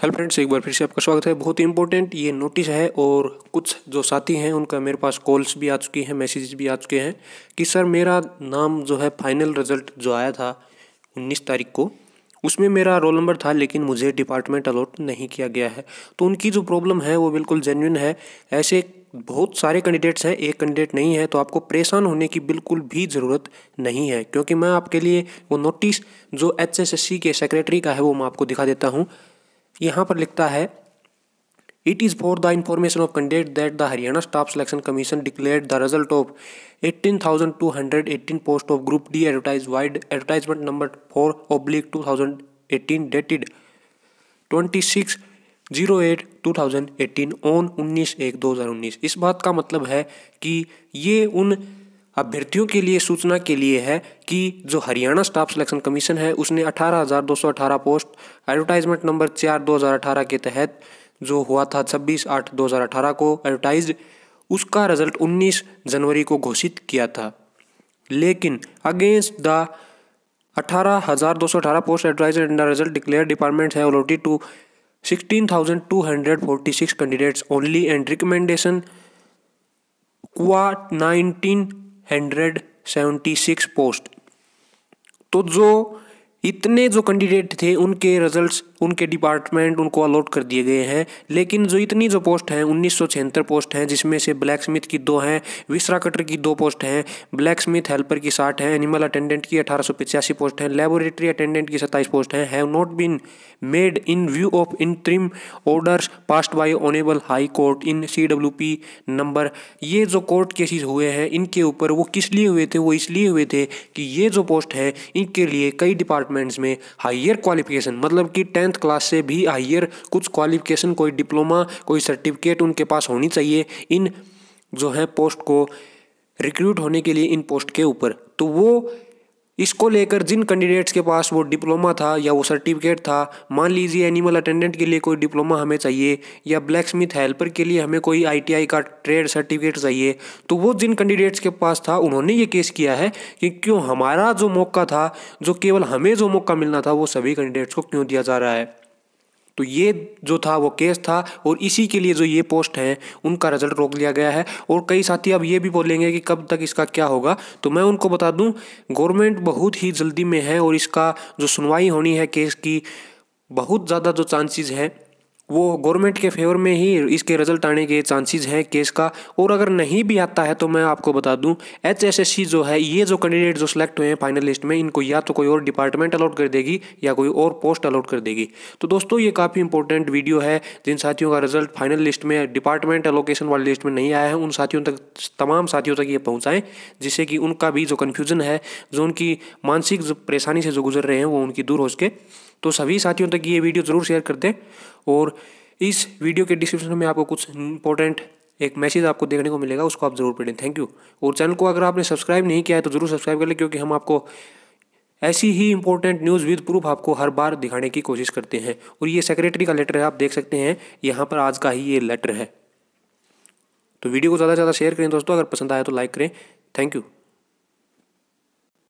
hello friends एक बार फिर से आपका स्वागत है बहुत ही इंपॉर्टेंट ये नोटिस है और कुछ जो साथी हैं उनका मेरे पास कॉल्स भी आ चुकी हैं मैसेजेस भी आ चुके हैं कि सर मेरा नाम जो है फाइनल रिजल्ट जो आया था उन्नीस तारीख को उसमें मेरा रोल नंबर था लेकिन मुझे डिपार्टमेंट अलॉट नहीं किया गया है तो उनकी जो प्रॉब्लम है वो बिल्कुल जेन्यून है ऐसे बहुत सारे कैंडिडेट्स हैं एक कैंडिडेट नहीं है तो आपको परेशान होने की बिल्कुल भी ज़रूरत नहीं है क्योंकि मैं आपके लिए वो नोटिस जो एच के सेक्रेटरी का है वो मैं आपको दिखा देता हूँ यहाँ पर लिखता है it is for the information of candidate that the Haryana staff selection commission declared the result of eighteen thousand two hundred eighteen post of group D advertise vide advertisement number four oblique two thousand eighteen dated twenty six zero eight two thousand eighteen on उन्नीस एक दो हज़ार उन्नीस इस बात का मतलब है कि ये उन अभ्यर्थियों के लिए सूचना के लिए है कि जो हरियाणा स्टाफ सिलेक्शन कमीशन है उसने 18,218 पोस्ट एडवर्टाइजमेंट नंबर चार दो के तहत जो हुआ था 26 आठ 2018 को एडवर्टाइज उसका रिजल्ट 19 जनवरी को घोषित किया था लेकिन against the 18,218 post advertise and result declare department है allotted to sixteen candidates only and recommendation क्वा nineteen hundred seventy six post तो जो इतने जो कैंडिडेट थे उनके रिजल्ट्स उनके डिपार्टमेंट उनको अलॉट कर दिए गए हैं लेकिन जो इतनी जो पोस्ट हैं उन्नीस पोस्ट हैं जिसमें से ब्लैक स्मिथ की दो हैं विसरा कटर की दो पोस्ट हैं ब्लैक स्मिथ हेल्पर की साठ हैं एनिमल अटेंडेंट की अठारह पोस्ट हैं लेबोरेटरी अटेंडेंट की सत्ताईस पोस्ट हैं have not been made in view of interim orders passed by honourable high court in C W P number ये जो कोर्ट केसेस हुए हैं इनके ऊपर वो किस लिए हुए थे वो इसलिए हुए थे कि ये जो पोस्ट है इनके लिए कई डिपार्टमेंट्स में हायर क्वालिफिकेशन मतलब कि टेंथ टेंथ क्लास से भी हाइयर कुछ क्वालिफिकेशन कोई डिप्लोमा कोई सर्टिफिकेट उनके पास होनी चाहिए इन जो है पोस्ट को रिक्रूट होने के लिए इन पोस्ट के ऊपर तो वो इसको लेकर जिन कैंडिडेट्स के पास वो डिप्लोमा था या वो सर्टिफिकेट था मान लीजिए एनिमल अटेंडेंट के लिए कोई डिप्लोमा हमें चाहिए या ब्लैक स्मिथ हेल्पर के लिए हमें कोई आईटीआई का ट्रेड सर्टिफिकेट चाहिए तो वो जिन कैंडिडेट्स के पास था उन्होंने ये केस किया है कि क्यों हमारा जो मौका था जो केवल हमें जो मौका मिलना था वो सभी कैंडिडेट्स को क्यों दिया जा रहा है तो ये जो था वो केस था और इसी के लिए जो ये पोस्ट हैं उनका रिजल्ट रोक लिया गया है और कई साथी अब ये भी बोलेंगे कि कब तक इसका क्या होगा तो मैं उनको बता दूं गवर्नमेंट बहुत ही जल्दी में है और इसका जो सुनवाई होनी है केस की बहुत ज़्यादा जो चांसेस हैं वो गवर्नमेंट के फेवर में ही इसके रिजल्ट आने के चांसेस हैं केस का और अगर नहीं भी आता है तो मैं आपको बता दूं एचएसएससी जो है ये जो कैंडिडेट जो सिलेक्ट हुए हैं फाइनल लिस्ट में इनको या तो कोई और डिपार्टमेंट अलाउट कर देगी या कोई और पोस्ट अलाउट कर देगी तो दोस्तों ये काफ़ी इंपॉर्टेंट वीडियो है जिन साथियों का रिजल्ट फाइनल लिस्ट में डिपार्टमेंट एलोकेशन वाली लिस्ट में नहीं आया है उन साथियों तक तमाम साथियों तक ये पहुँचाएँ जिससे कि उनका भी जो कन्फ्यूज़न है जो उनकी मानसिक परेशानी से जो गुजर रहे हैं वो उनकी दूर हो सके तो सभी साथियों तक ये वीडियो ज़रूर शेयर कर दें और इस वीडियो के डिस्क्रिप्शन में आपको कुछ इंपॉर्टेंट एक मैसेज आपको देखने को मिलेगा उसको आप ज़रूर पढ़ें थैंक यू और चैनल को अगर आपने सब्सक्राइब नहीं किया है तो ज़रूर सब्सक्राइब कर लें क्योंकि हम आपको ऐसी ही इंपॉर्टेंट न्यूज़ विद प्रूफ आपको हर बार दिखाने की कोशिश करते हैं और ये सेक्रेटरी का लेटर है आप देख सकते हैं यहाँ पर आज का ही ये लेटर है तो वीडियो को ज़्यादा से ज़्यादा शेयर करें दोस्तों अगर पसंद आया तो लाइक करें थैंक यू